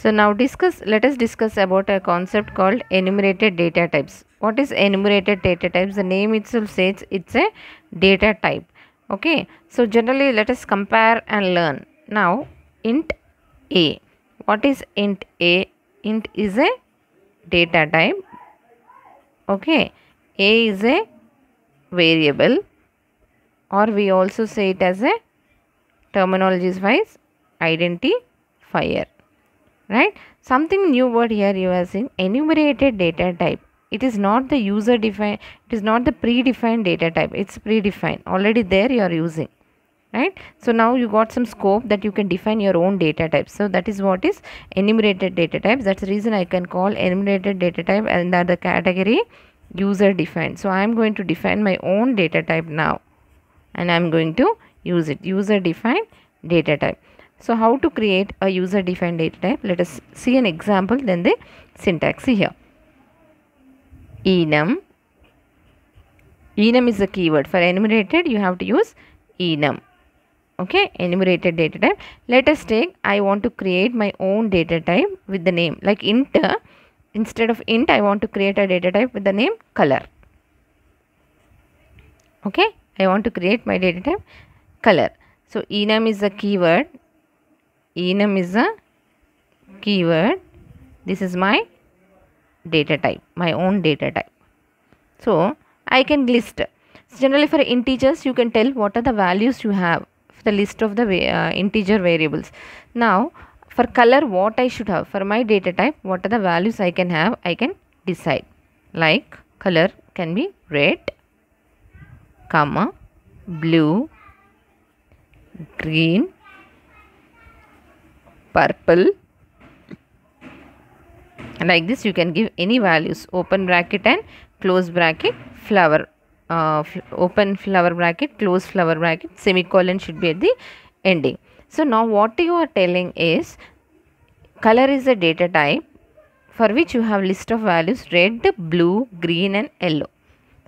So now discuss, let us discuss about a concept called enumerated data types. What is enumerated data types? The name itself says it's a data type. Okay. So generally let us compare and learn. Now int a. What is int a? Int is a data type. Okay. A is a variable or we also say it as a terminologies wise identifier right something new word here you are seeing enumerated data type it is not the user defined it is not the predefined data type it's predefined already there you are using right so now you got some scope that you can define your own data type so that is what is enumerated data types that's the reason i can call enumerated data type and the category user defined so i am going to define my own data type now and i am going to use it user defined data type so how to create a user defined data type? Let us see an example then the syntax here. enum. Enum is the keyword. For enumerated you have to use enum. Okay, enumerated data type. Let us take I want to create my own data type with the name like int. Instead of int I want to create a data type with the name color. Okay, I want to create my data type color. So enum is the keyword enum is a keyword this is my data type my own data type so i can list so generally for integers you can tell what are the values you have for the list of the uh, integer variables now for color what i should have for my data type what are the values i can have i can decide like color can be red comma blue green purple like this you can give any values open bracket and close bracket flower uh, open flower bracket close flower bracket semicolon should be at the ending so now what you are telling is color is a data type for which you have list of values red blue green and yellow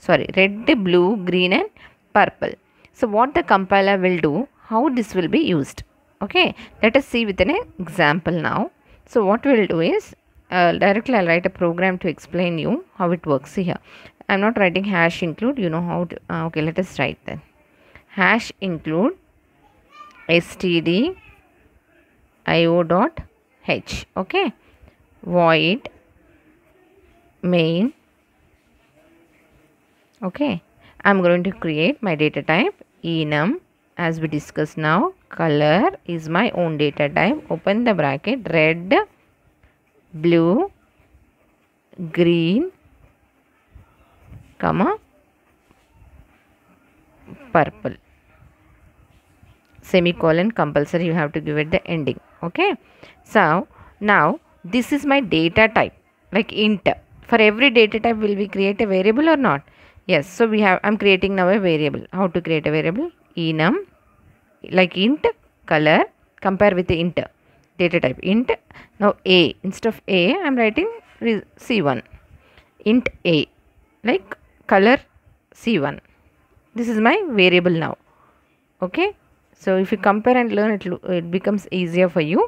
sorry red blue green and purple so what the compiler will do how this will be used okay let us see with an example now so what we'll do is uh, directly I'll write a program to explain you how it works here I'm not writing hash include you know how to uh, okay let us write then hash include std io dot h okay void main okay I'm going to create my data type enum as we discuss now color is my own data type open the bracket red blue green comma purple semicolon compulsory you have to give it the ending okay so now this is my data type like int for every data type will we create a variable or not yes so we have i'm creating now a variable how to create a variable enum like int color compare with the int data type int now a instead of a i am writing c1 int a like color c1 this is my variable now okay so if you compare and learn it, it becomes easier for you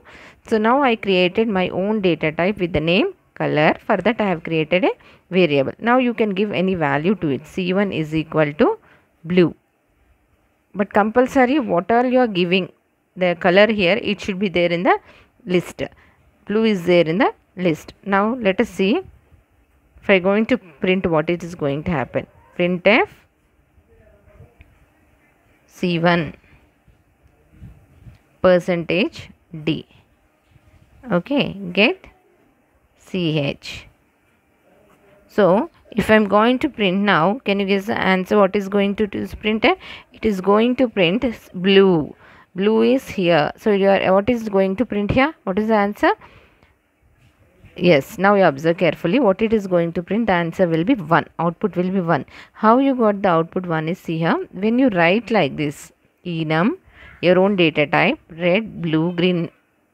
so now i created my own data type with the name color for that i have created a variable now you can give any value to it c1 is equal to blue but compulsory What are you are giving the color here it should be there in the list blue is there in the list now let us see if I going to print what it is going to happen Print f c one percentage d okay get ch so if I'm going to print now, can you guess the answer what is going to, print? It is going to print blue. Blue is here. So you are, what is going to print here? What is the answer? yes now you observe carefully what it is going to print the answer will be 1 output will be 1 how you got the output 1 is see here when you write like this enum your own data type red blue green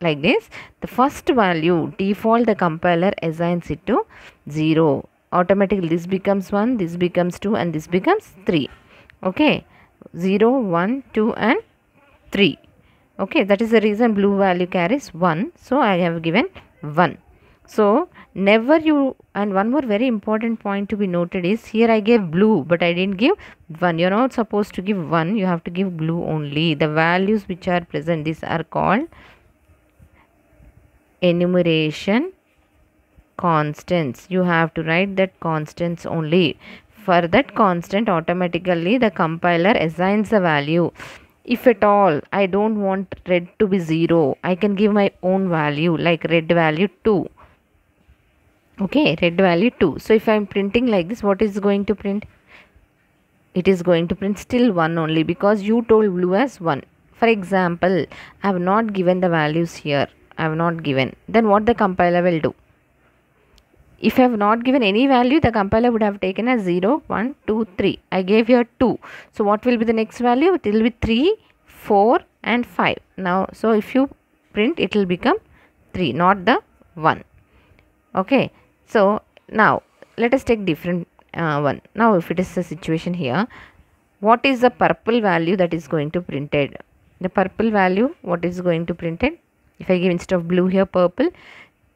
like this the first value default the compiler assigns it to 0 automatically this becomes 1 this becomes 2 and this becomes 3 okay 0 1 2 and 3 okay that is the reason blue value carries 1 so I have given 1 so never you and one more very important point to be noted is here I gave blue but I didn't give 1 you're not supposed to give 1 you have to give blue only the values which are present these are called enumeration constants you have to write that constants only for that constant automatically the compiler assigns the value if at all I don't want red to be 0 I can give my own value like red value 2 okay red value 2 so if I'm printing like this what is going to print it is going to print still 1 only because you told blue as 1 for example I have not given the values here I have not given then what the compiler will do if I have not given any value, the compiler would have taken as 0, 1, 2, 3. I gave here 2. So, what will be the next value? It will be 3, 4 and 5. Now, so if you print, it will become 3, not the 1. Okay. So, now let us take different uh, one. Now, if it is a situation here, what is the purple value that is going to printed? The purple value, what is going to printed? If I give instead of blue here, purple,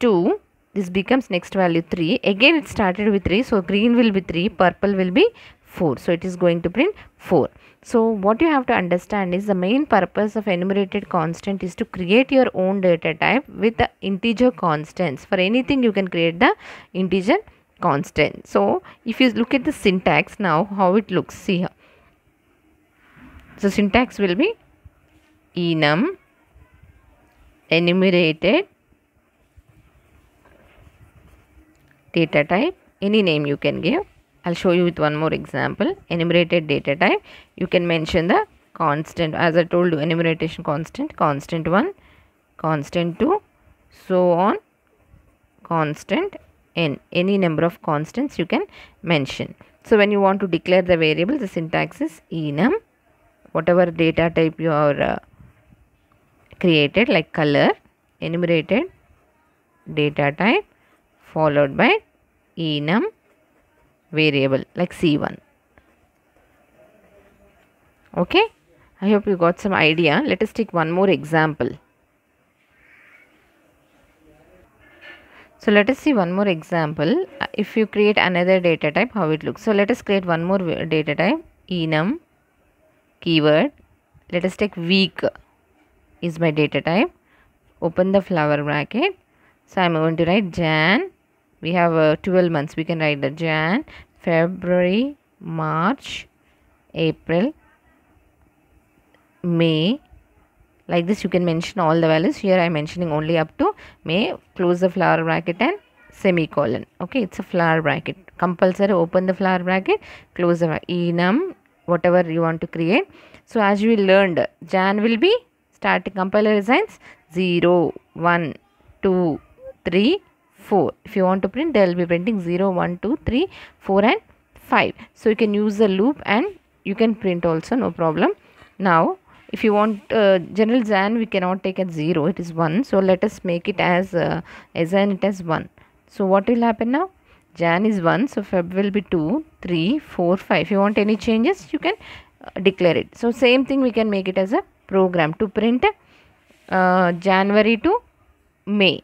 2 this becomes next value 3 again it started with 3 so green will be 3 purple will be 4 so it is going to print 4 so what you have to understand is the main purpose of enumerated constant is to create your own data type with the integer constants for anything you can create the integer constant so if you look at the syntax now how it looks see here so syntax will be enum enumerated data type any name you can give I'll show you with one more example enumerated data type you can mention the constant as I told you enumeration constant constant 1 constant 2 so on constant n any number of constants you can mention so when you want to declare the variable the syntax is enum whatever data type you are uh, created like color enumerated data type followed by enum variable like C1. Okay. I hope you got some idea. Let us take one more example. So let us see one more example. Uh, if you create another data type, how it looks. So let us create one more data type. Enum keyword. Let us take week is my data type. Open the flower bracket. So I'm going to write Jan we have uh, 12 months we can write the Jan February March April May like this you can mention all the values here I am mentioning only up to May close the flower bracket and semicolon okay it's a flower bracket compulsory open the flower bracket close the enum whatever you want to create so as we learned Jan will be starting compiler signs 0 1 2 3 4 if you want to print they will be printing 0 1 2 3 4 and 5 so you can use the loop and you can print also no problem now if you want uh, general Zan we cannot take at 0 it is 1 so let us make it as uh, and it as 1 so what will happen now Jan is 1 so Feb will be 2 3 4 5 if you want any changes you can uh, declare it so same thing we can make it as a program to print uh, January to May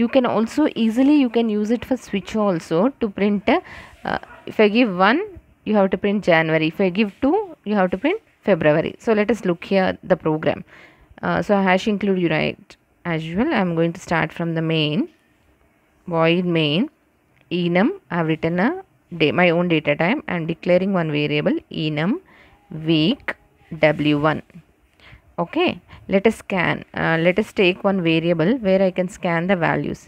you can also easily you can use it for switch also to print uh, if I give 1 you have to print January if I give 2 you have to print February so let us look here the program uh, so hash include right as usual I am going to start from the main void main enum I have written a day my own data time I am declaring one variable enum week w1 okay let us scan uh, let us take one variable where I can scan the values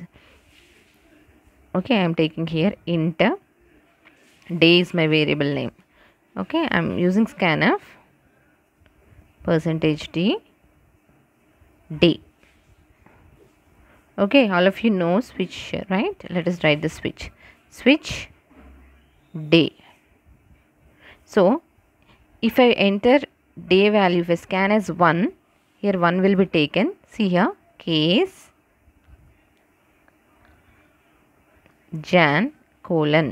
okay I am taking here int day is my variable name okay I'm using scanf percentage d day okay all of you know switch right let us write the switch switch day so if I enter day value for scan is 1 here 1 will be taken see here case jan colon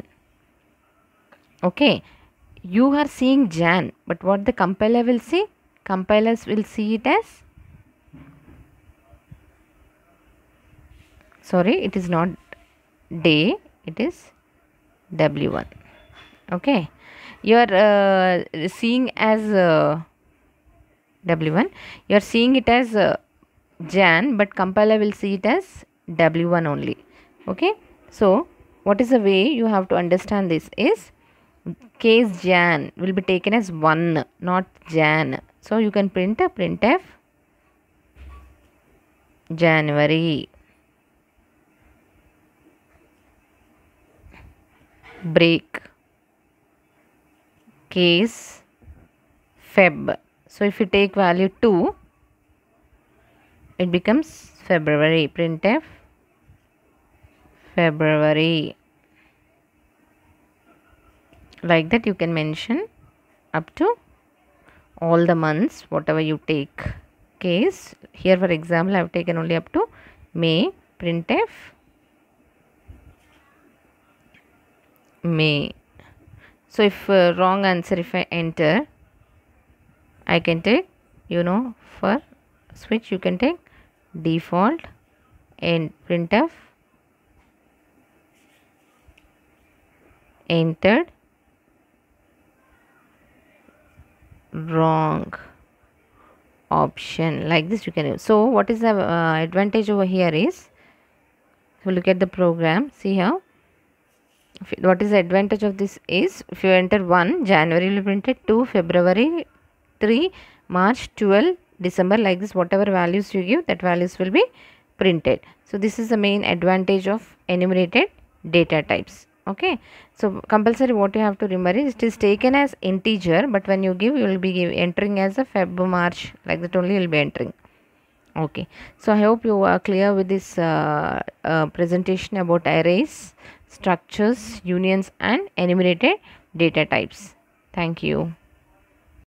okay you are seeing jan but what the compiler will see compilers will see it as sorry it is not day it is w1 okay you are uh, seeing as uh, W1. You are seeing it as uh, Jan but compiler will see it as W1 only. Okay. So what is the way you have to understand this is case Jan will be taken as 1 not Jan. So you can print a printf January break case Feb so if you take value 2, it becomes February. Printf February. Like that you can mention up to all the months whatever you take case. Here for example I have taken only up to May. Printf May. So if uh, wrong answer if I enter I can take you know for switch you can take default and printf entered wrong option like this you can use. so what is the uh, advantage over here is so look at the program see how what is the advantage of this is if you enter 1 January will print it 2 February 3 March 12 December like this whatever values you give that values will be printed. So this is the main advantage of enumerated data types okay so compulsory what you have to remember is it is taken as integer but when you give you will be give, entering as a feb march like that only you will be entering okay so i hope you are clear with this uh, uh, presentation about arrays structures unions and enumerated data types thank you